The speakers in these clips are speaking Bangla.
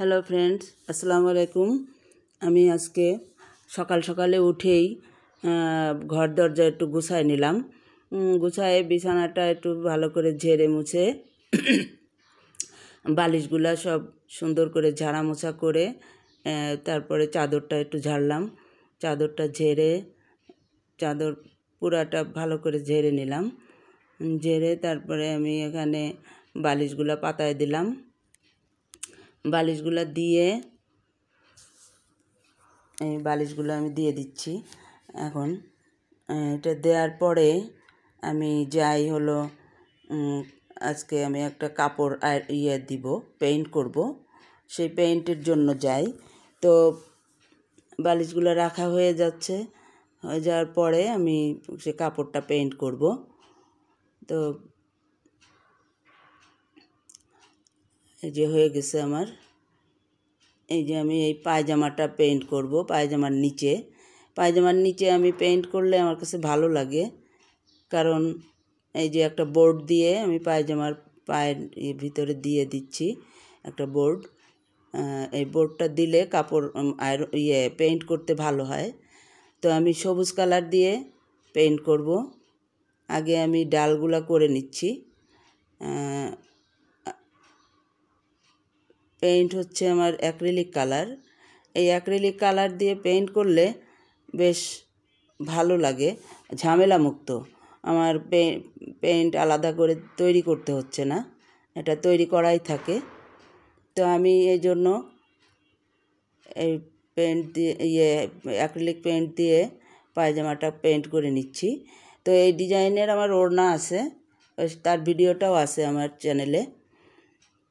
হ্যালো ফ্রেন্ডস আসসালামু আলাইকুম আমি আজকে সকাল সকালে উঠেই ঘর দরজা একটু গুছায় নিলাম গুছায় বিছানাটা একটু ভালো করে ঝেড়ে মুছে বালিশগুলা সব সুন্দর করে ঝাড়া মোছা করে তারপরে চাদরটা একটু ঝাড়লাম চাদরটা ঝেড়ে চাদর পুরাটা ভালো করে ঝেড়ে নিলাম ঝেড়ে তারপরে আমি এখানে বালিশগুলা পাতায় দিলাম বালিশগুলো দিয়ে এই বালিশগুলো আমি দিয়ে দিচ্ছি এখন এটা দেওয়ার পরে আমি যাই হলো আজকে আমি একটা কাপড় আর ইয়ে দিব পেইন্ট করব সেই পেইন্টের জন্য যাই তো বালিশগুলো রাখা হয়ে যাচ্ছে হয়ে যাওয়ার পরে আমি সে কাপড়টা পেইন্ট করব তো এই যে হয়ে গেছে আমার এই যে আমি এই পায়জামাটা পেইন্ট করব পায়জামার নিচে পায়জামার নিচে আমি পেইন্ট করলে আমার কাছে ভালো লাগে কারণ এই যে একটা বোর্ড দিয়ে আমি পায়জামার পায়ের ভিতরে দিয়ে দিচ্ছি একটা বোর্ড এই বোর্ডটা দিলে কাপড় আয়র ইয়ে পেইন্ট করতে ভালো হয় তো আমি সবুজ কালার দিয়ে পেইন্ট করব আগে আমি ডালগুলা করে নিচ্ছি পেইন্ট হচ্ছে আমার অ্যাক্রিলিক কালার এই অ্যাক্রিলিক কালার দিয়ে পেইন্ট করলে বেশ ভালো লাগে ঝামেলা মুক্ত আমার পেইন্ট আলাদা করে তৈরি করতে হচ্ছে না এটা তৈরি করাই থাকে তো আমি এই জন্য এই পেন্ট দিয়ে ইয়ে অ্যাক্রিলিক পেন্ট দিয়ে পায়জামাটা পেন্ট করে নিচ্ছি তো এই ডিজাইনের আমার ওড়না আছে তার ভিডিওটাও আছে আমার চ্যানেলে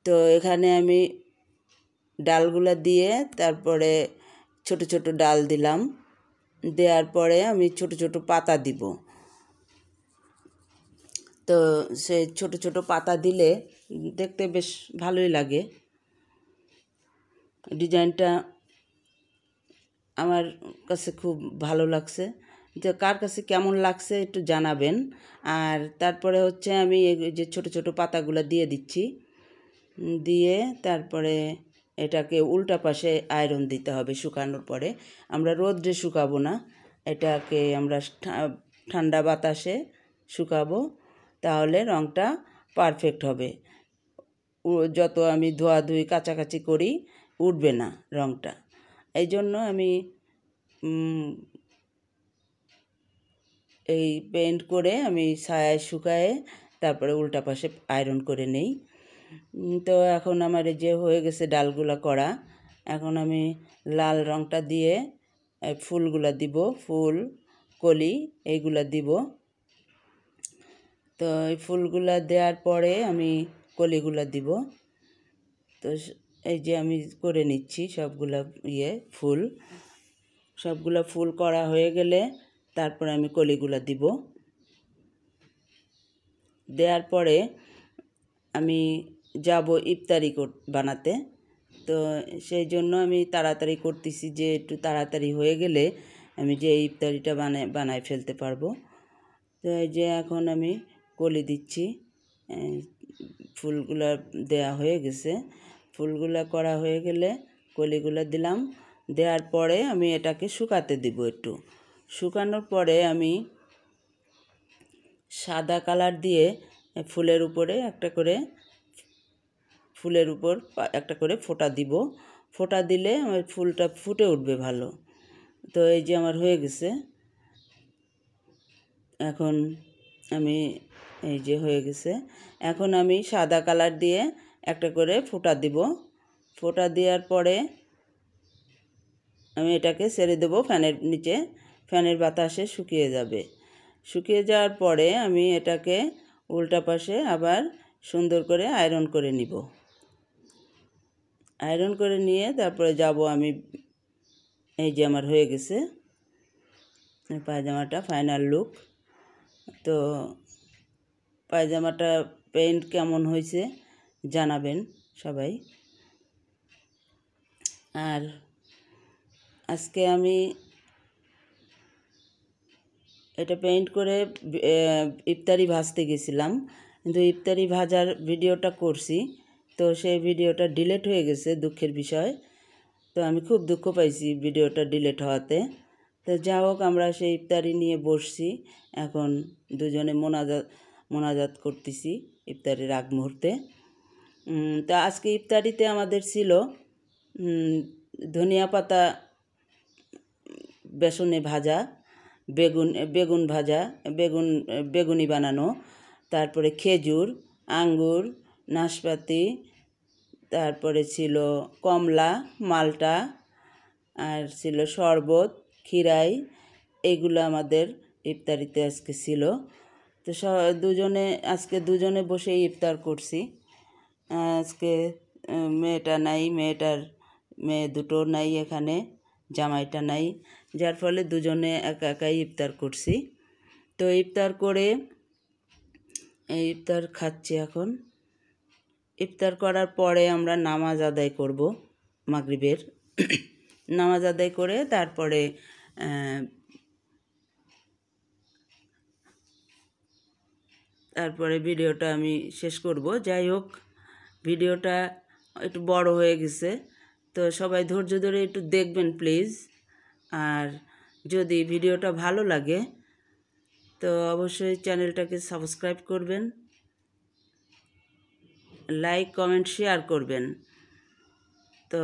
তো এখানে আমি ডালগুলো দিয়ে তারপরে ছোট ছোট ডাল দিলাম দেওয়ার পরে আমি ছোট ছোট পাতা দিব তো সে ছোট ছোট পাতা দিলে দেখতে বেশ ভালোই লাগে ডিজাইনটা আমার কাছে খুব ভালো লাগছে তো কার কাছে কেমন লাগছে একটু জানাবেন আর তারপরে হচ্ছে আমি যে ছোট ছোট পাতাগুলো দিয়ে দিচ্ছি দিয়ে তারপরে এটাকে উল্টা পাশে আয়রন দিতে হবে শুকানোর পরে আমরা রোদ্রে শুকাবো না এটাকে আমরা ঠান্ডা বাতাসে শুকাবো তাহলে রঙটা পারফেক্ট হবে যত আমি ধোয়াধুই কাছাকাছি করি উঠবে না রঙটা এই জন্য আমি এই পেন্ট করে আমি সায়ায় শুকায়ে তারপরে উল্টা পাশে আয়রন করে নেই তো এখন আমার এই যে হয়ে গেছে ডালগুলা করা এখন আমি লাল রংটা দিয়ে ফুলগুলা দিব ফুল কলি এইগুলা দিব তো এই ফুলগুলা দেওয়ার পরে আমি কলিগুলা দিব তো এই যে আমি করে নিচ্ছি সবগুলা ইয়ে ফুল সবগুলা ফুল করা হয়ে গেলে তারপরে আমি কলিগুলা দিব দেওয়ার পরে আমি যাব ইফতারি বানাতে তো সেই জন্য আমি তাড়াতাড়ি করতেছি যে একটু তাড়াতাড়ি হয়ে গেলে আমি যে ইফতারিটা বানায় বানায় ফেলতে পারবো তো যে এখন আমি কলি দিচ্ছি ফুলগুলা দেয়া হয়ে গেছে ফুলগুলা করা হয়ে গেলে কলিগুলো দিলাম দেওয়ার পরে আমি এটাকে শুকাতে দিব একটু শুকানোর পরে আমি সাদা কালার দিয়ে ফুলের উপরে একটা করে ফুলের উপর একটা করে ফোঁটা দিব ফোঁটা দিলে আমার ফুলটা ফুটে উঠবে ভালো তো এই যে আমার হয়ে গেছে এখন আমি এই যে হয়ে গেছে এখন আমি সাদা কালার দিয়ে একটা করে ফোটা দিব ফোঁটা দেওয়ার পরে আমি এটাকে ছেড়ে দেবো ফ্যানের নিচে ফ্যানের বাতাসে শুকিয়ে যাবে শুকিয়ে যাওয়ার পরে আমি এটাকে উল্টা পাশে আবার সুন্দর করে আয়রন করে নিব আয়রন করে নিয়ে তারপরে যাব আমি এই যে আমার হয়ে গেছে পায়জামাটা ফাইনাল লুক তো পায়জামাটা পেন্ট কেমন হয়েছে জানাবেন সবাই আর আজকে আমি এটা পেইন্ট করে ইফতারি ভাজতে গেছিলাম কিন্তু ইফতারি ভাজার ভিডিওটা করছি তো সেই ভিডিওটা ডিলেট হয়ে গেছে দুঃখের বিষয় তো আমি খুব দুঃখ পাইছি ভিডিওটা ডিলেট হওয়াতে তো যা হোক আমরা সেই ইফতারি নিয়ে বসছি এখন দুজনে মোনাজাত মোনাজাত করতেছি ইফতারির আগ মুহূর্তে তো আজকে ইফতারিতে আমাদের ছিল ধনিয়া পাতা বেসনে ভাজা বেগুন বেগুন ভাজা বেগুন বেগুনি বানানো তারপরে খেজুর আঙ্গুর নাশপাতি তারপরে ছিল কমলা মালটা আর ছিল শরবত খিরাই এগুলো আমাদের ইফতারিতে আজকে ছিল তো স দুজনে আজকে দুজনে বসেই ইফতার করছি আজকে মেয়েটা নাই মেয়েটার মেয়ে দুটো নাই এখানে জামাইটা নাই যার ফলে দুজনে একা একাই ইফতার করছি তো ইফতার করে ইফতার খাচ্ছি এখন ইফতার করার পরে আমরা নামাজ আদায় করব মাগরিবের নামাজ আদায় করে তারপরে তারপরে ভিডিওটা আমি শেষ করব যাই হোক ভিডিওটা একটু বড় হয়ে গেছে তো সবাই ধৈর্য ধরে একটু দেখবেন প্লিজ আর যদি ভিডিওটা ভালো লাগে তো অবশ্যই চ্যানেলটাকে সাবস্ক্রাইব করবেন লাইক কমেন্ট শেয়ার করবেন তো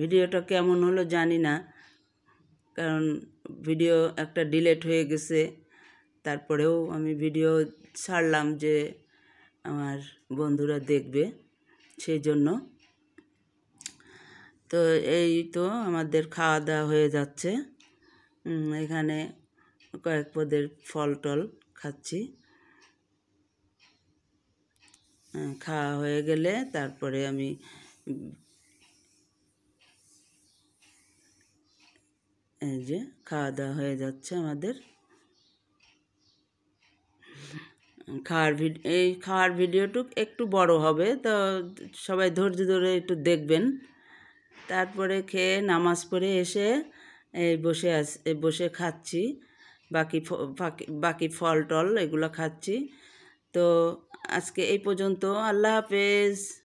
ভিডিওটা কেমন হলো জানি না কারণ ভিডিও একটা ডিলেট হয়ে গেছে তারপরেও আমি ভিডিও ছাড়লাম যে আমার বন্ধুরা দেখবে সেই জন্য তো এই তো আমাদের খাওয়া দাওয়া হয়ে যাচ্ছে এখানে কয়েক পদের ফল টল খাচ্ছি খাওয়া হয়ে গেলে তারপরে আমি এই যে খাওয়া দাওয়া হয়ে যাচ্ছে আমাদের খাওয়ার ভিডিও এই খাওয়ার ভিডিওটুক একটু বড় হবে তো সবাই ধৈর্য ধরে একটু দেখবেন তারপরে খেয়ে নামাজ পড়ে এসে এই বসে আস বসে খাচ্ছি বাকি বাকি ফল টল এগুলো খাচ্ছি তো আজকে এই পর্যন্ত আল্লাহ হাফেজ